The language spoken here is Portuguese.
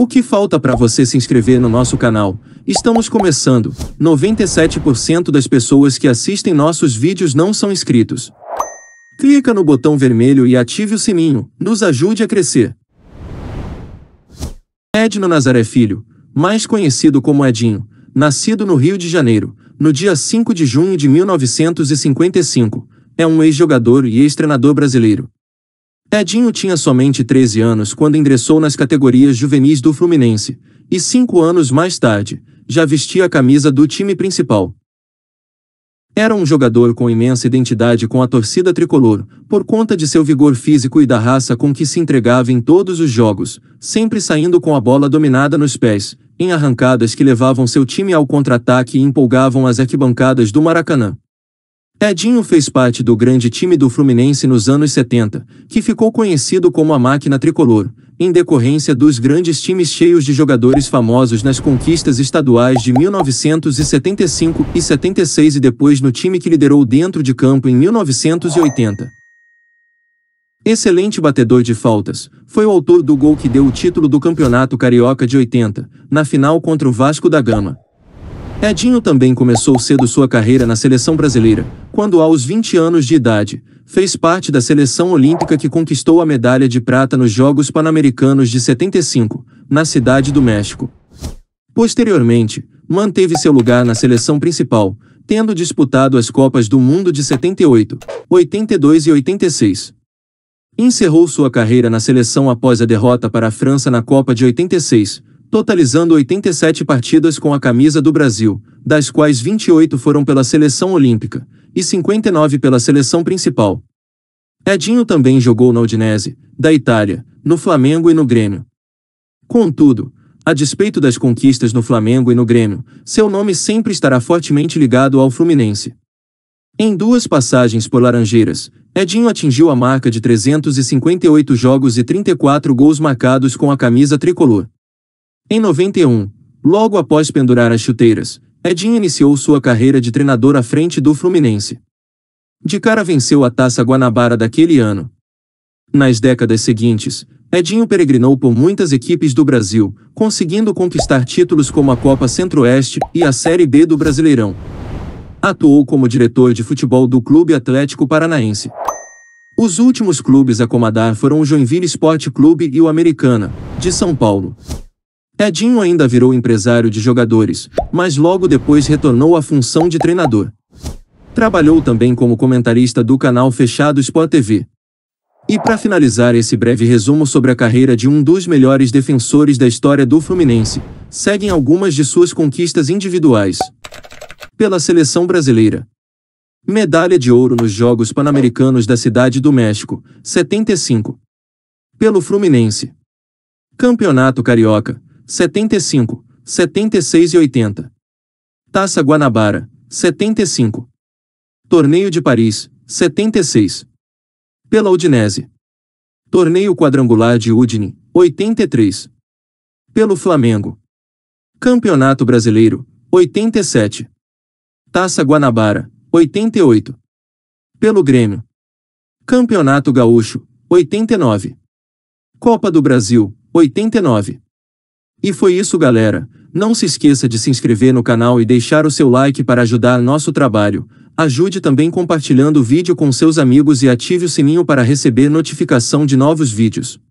O que falta para você se inscrever no nosso canal? Estamos começando. 97% das pessoas que assistem nossos vídeos não são inscritos. Clica no botão vermelho e ative o sininho. Nos ajude a crescer. Edno Nazaré Filho, mais conhecido como Edinho, nascido no Rio de Janeiro, no dia 5 de junho de 1955, é um ex-jogador e ex-treinador brasileiro. Edinho tinha somente 13 anos quando ingressou nas categorias juvenis do Fluminense, e cinco anos mais tarde, já vestia a camisa do time principal. Era um jogador com imensa identidade com a torcida tricolor, por conta de seu vigor físico e da raça com que se entregava em todos os jogos, sempre saindo com a bola dominada nos pés, em arrancadas que levavam seu time ao contra-ataque e empolgavam as arquibancadas do Maracanã. Edinho fez parte do grande time do Fluminense nos anos 70, que ficou conhecido como a máquina tricolor, em decorrência dos grandes times cheios de jogadores famosos nas conquistas estaduais de 1975 e 76 e depois no time que liderou dentro de campo em 1980. Excelente batedor de faltas, foi o autor do gol que deu o título do Campeonato Carioca de 80, na final contra o Vasco da Gama. Edinho também começou cedo sua carreira na seleção brasileira, quando aos 20 anos de idade, fez parte da seleção olímpica que conquistou a medalha de prata nos Jogos Pan-Americanos de 75, na Cidade do México. Posteriormente, manteve seu lugar na seleção principal, tendo disputado as Copas do Mundo de 78, 82 e 86. Encerrou sua carreira na seleção após a derrota para a França na Copa de 86, totalizando 87 partidas com a camisa do Brasil, das quais 28 foram pela seleção olímpica, e 59 pela seleção principal. Edinho também jogou na Udinese, da Itália, no Flamengo e no Grêmio. Contudo, a despeito das conquistas no Flamengo e no Grêmio, seu nome sempre estará fortemente ligado ao Fluminense. Em duas passagens por Laranjeiras, Edinho atingiu a marca de 358 jogos e 34 gols marcados com a camisa tricolor. Em 91, logo após pendurar as chuteiras, Edinho iniciou sua carreira de treinador à frente do Fluminense. De cara venceu a Taça Guanabara daquele ano. Nas décadas seguintes, Edinho peregrinou por muitas equipes do Brasil, conseguindo conquistar títulos como a Copa Centro-Oeste e a Série B do Brasileirão. Atuou como diretor de futebol do Clube Atlético Paranaense. Os últimos clubes a comandar foram o Joinville Sport Clube e o Americana, de São Paulo. Edinho ainda virou empresário de jogadores, mas logo depois retornou à função de treinador. Trabalhou também como comentarista do canal fechado Sport TV. E para finalizar esse breve resumo sobre a carreira de um dos melhores defensores da história do Fluminense, seguem algumas de suas conquistas individuais. Pela seleção brasileira. Medalha de ouro nos Jogos Pan-Americanos da Cidade do México, 75. Pelo Fluminense. Campeonato Carioca, 75, 76 e 80. Taça Guanabara, 75. Torneio de Paris, 76. Pela Udinese. Torneio quadrangular de Udine, 83. Pelo Flamengo. Campeonato Brasileiro, 87. Taça Guanabara, 88. Pelo Grêmio. Campeonato Gaúcho, 89. Copa do Brasil, 89. E foi isso, galera. Não se esqueça de se inscrever no canal e deixar o seu like para ajudar nosso trabalho. Ajude também compartilhando o vídeo com seus amigos e ative o sininho para receber notificação de novos vídeos.